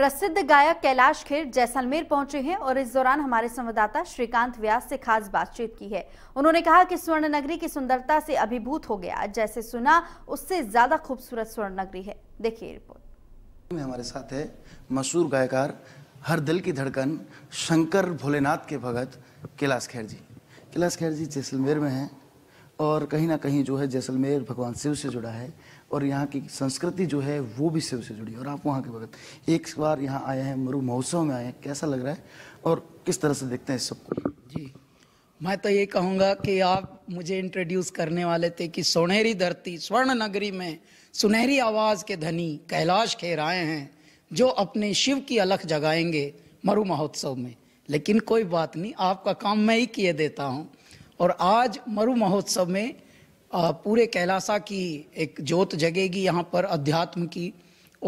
प्रसिद्ध गायक कैलाश खेर जैसलमेर पहुंचे हैं और इस दौरान हमारे संवाददाता श्रीकांत व्यास से खास बातचीत की है उन्होंने कहा कि स्वर्ण नगरी की सुंदरता से अभिभूत हो गया जैसे सुना उससे ज्यादा खूबसूरत स्वर्ण नगरी है देखिए रिपोर्ट में हमारे साथ है मशहूर गायकार हर दिल की धड़कन शंकर भोलेनाथ के भगत कैलाश खेर जी कैलाश खेर जी जैसलमेर में है और कहीं ना कहीं जो है जैसलमेर भगवान शिव से जुड़ा है और यहाँ की संस्कृति जो है वो भी शिव से जुड़ी है और आप वहाँ के भगत एक बार यहाँ आए हैं मरु महोत्सव में आए हैं कैसा लग रहा है और किस तरह से देखते हैं इस सबको जी मैं तो ये कहूँगा कि आप मुझे इंट्रोड्यूस करने वाले थे कि सोनेरी धरती स्वर्ण नगरी में सुनहरी आवाज़ के धनी कैलाश खेराए हैं जो अपने शिव की अलख जगाएंगे मरु महोत्सव में लेकिन कोई बात नहीं आपका काम मैं ही किए देता हूँ और आज मरु महोत्सव में पूरे कैलासा की एक जोत जगेगी यहाँ पर अध्यात्म की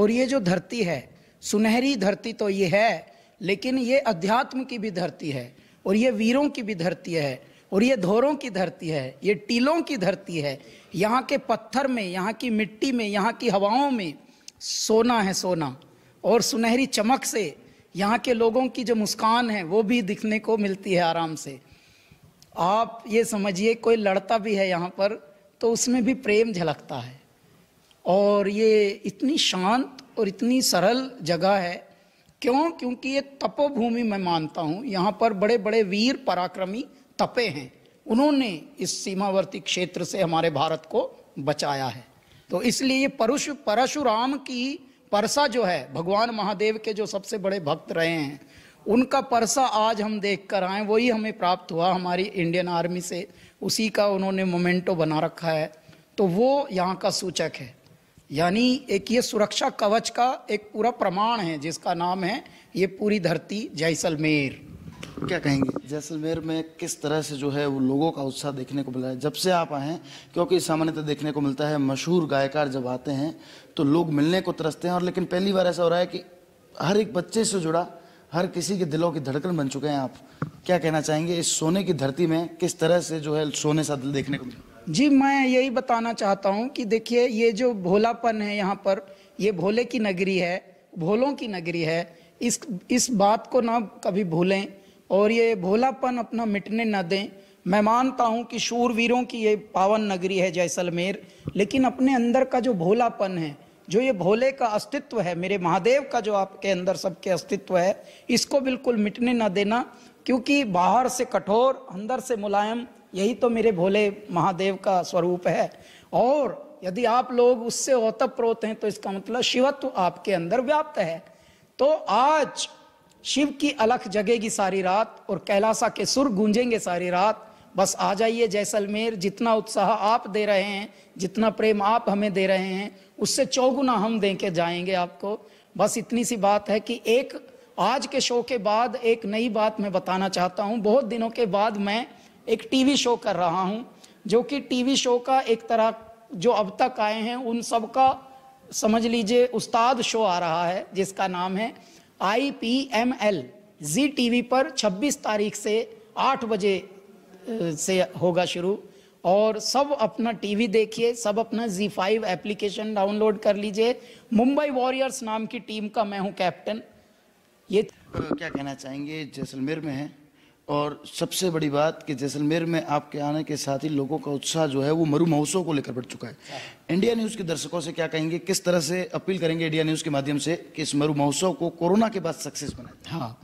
और ये जो धरती है सुनहरी धरती तो ये है लेकिन ये अध्यात्म की भी धरती है और ये वीरों की भी धरती है और ये धोरों की धरती है ये टीलों की धरती है यहाँ के पत्थर में यहाँ की मिट्टी में यहाँ की हवाओं में सोना है सोना और सुनहरी चमक से यहाँ के लोगों की जो मुस्कान है वो भी दिखने को मिलती है आराम से आप ये समझिए कोई लड़ता भी है यहाँ पर तो उसमें भी प्रेम झलकता है और ये इतनी शांत और इतनी सरल जगह है क्यों क्योंकि ये तपोभूमि मैं मानता हूँ यहाँ पर बड़े बड़े वीर पराक्रमी तपे हैं उन्होंने इस सीमावर्ती क्षेत्र से हमारे भारत को बचाया है तो इसलिए ये परशु परशुराम की परसा जो है भगवान महादेव के जो सबसे बड़े भक्त रहे हैं उनका परसा आज हम देख कर आए वही हमें प्राप्त हुआ हमारी इंडियन आर्मी से उसी का उन्होंने मोमेंटो बना रखा है तो वो यहाँ का सूचक है यानी एक ये सुरक्षा कवच का एक पूरा प्रमाण है जिसका नाम है ये पूरी धरती जैसलमेर क्या कहेंगे जैसलमेर में किस तरह से जो है वो लोगों का उत्साह देखने को मिला है जब से आप आए हैं क्योंकि सामान्यतः देखने को मिलता है मशहूर गायकार जब आते हैं तो लोग मिलने को तरसते हैं और लेकिन पहली बार ऐसा हो रहा है कि हर एक बच्चे से जुड़ा हर किसी के दिलों की धड़कन बन चुके हैं आप क्या कहना चाहेंगे इस सोने की धरती में किस तरह से जो है सोने सा दिल देखने को मिला जी मैं यही बताना चाहता हूँ कि देखिए ये जो भोलापन है यहाँ पर ये भोले की नगरी है भोलों की नगरी है इस इस बात को ना कभी भूलें और ये भोलापन अपना मिटने ना दें मैं मानता हूँ कि शूरवीरों की ये पावन नगरी है जैसलमेर लेकिन अपने अंदर का जो भोलापन है जो ये भोले का अस्तित्व है मेरे महादेव का जो आपके अंदर सबके अस्तित्व है इसको बिल्कुल मिटने ना देना क्योंकि बाहर से कठोर अंदर से मुलायम यही तो मेरे भोले महादेव का स्वरूप है और यदि आप लोग उससे ओतप्रोत हैं तो इसका मतलब शिवत्व आपके अंदर व्याप्त है तो आज शिव की अलख जगेगी सारी रात और कैलासा के सुर गूंजेंगे सारी रात बस आ जाइए जैसलमेर जितना उत्साह आप दे रहे हैं जितना प्रेम आप हमें दे रहे हैं उससे चौगुना हम दे के जाएंगे आपको बस इतनी सी बात है कि एक आज के शो के बाद एक नई बात मैं बताना चाहता हूँ बहुत दिनों के बाद मैं एक टीवी शो कर रहा हूँ जो कि टीवी शो का एक तरह जो अब तक आए हैं उन सब का समझ लीजिए उस्ताद शो आ रहा है जिसका नाम है I P M L G T V पर 26 तारीख से 8 बजे से होगा शुरू और सब अपना टीवी देखिए सब अपना Z5 एप्लीकेशन डाउनलोड कर लीजिए मुंबई वॉरियर्स नाम की टीम का मैं हूं कैप्टन ये क्या कहना चाहेंगे जैसलमेर में है और सबसे बड़ी बात कि जैसलमेर में आपके आने के साथ ही लोगों का उत्साह जो है वो मरु महोत्सव को लेकर बढ़ चुका है इंडिया हाँ। न्यूज़ के दर्शकों से क्या कहेंगे किस तरह से अपील करेंगे इंडिया न्यूज़ के माध्यम से कि इस मरु महोत्सव को कोरोना के बाद सक्सेस बनाए हाँ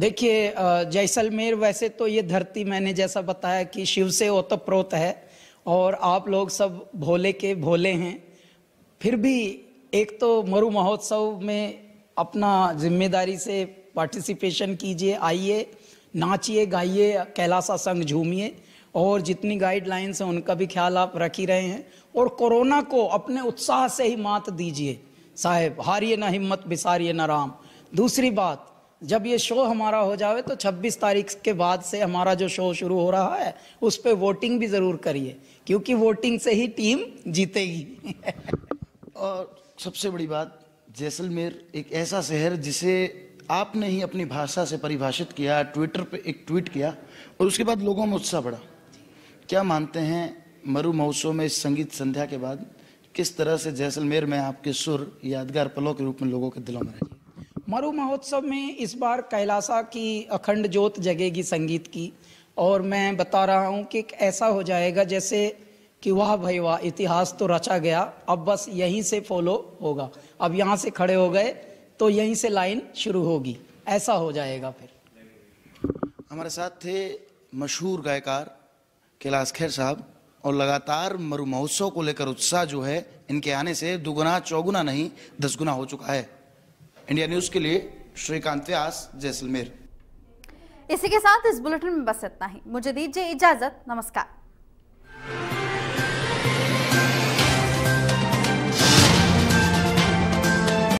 देखिए जैसलमेर वैसे तो ये धरती मैंने जैसा बताया कि शिव से ओतप्रोत है और आप लोग सब भोले के भोले हैं फिर भी एक तो मरु महोत्सव में अपना जिम्मेदारी से पार्टिसिपेशन कीजिए आइए नाचिए गाइए कैलाशा संग झूमिए और जितनी गाइडलाइंस हैं उनका भी ख्याल आप रख ही रहे हैं और कोरोना को अपने उत्साह से ही मात दीजिए साहेब हारिए ना हिम्मत बिसारिए ना राम दूसरी बात जब ये शो हमारा हो जावे तो 26 तारीख के बाद से हमारा जो शो शुरू हो रहा है उस पर वोटिंग भी ज़रूर करिए क्योंकि वोटिंग से ही टीम जीतेगी और सबसे बड़ी बात जैसलमेर एक ऐसा शहर जिसे आपने ही अपनी भाषा से परिभाषित किया ट्विटर पे एक ट्वीट किया और उसके बाद लोगों में उत्साह बढ़ा क्या मानते हैं मरु महोत्सव में इस संगीत संध्या के बाद किस तरह से जैसलमेर में आपके सुर यादगार पलों के रूप में लोगों के दिलों में रहे मरु महोत्सव में इस बार कैलासा की अखंड जोत जगेगी संगीत की और मैं बता रहा हूँ कि ऐसा हो जाएगा जैसे कि वाह भाई वाह इतिहास तो रचा गया अब बस यहीं से फॉलो होगा अब यहाँ से खड़े हो गए तो यहीं से लाइन शुरू होगी ऐसा हो जाएगा फिर हमारे साथ थे मशहूर गायकार कैलाश खैर साहब और लगातार मरु महोत्सव को लेकर उत्साह जो है इनके आने से दुगुना चौगुना नहीं दस गुना हो चुका है इंडिया न्यूज के लिए श्रीकांत व्यास जैसलमेर इसी के साथ इस बुलेटिन में बस इतना ही मुझे दीजिए इजाजत नमस्कार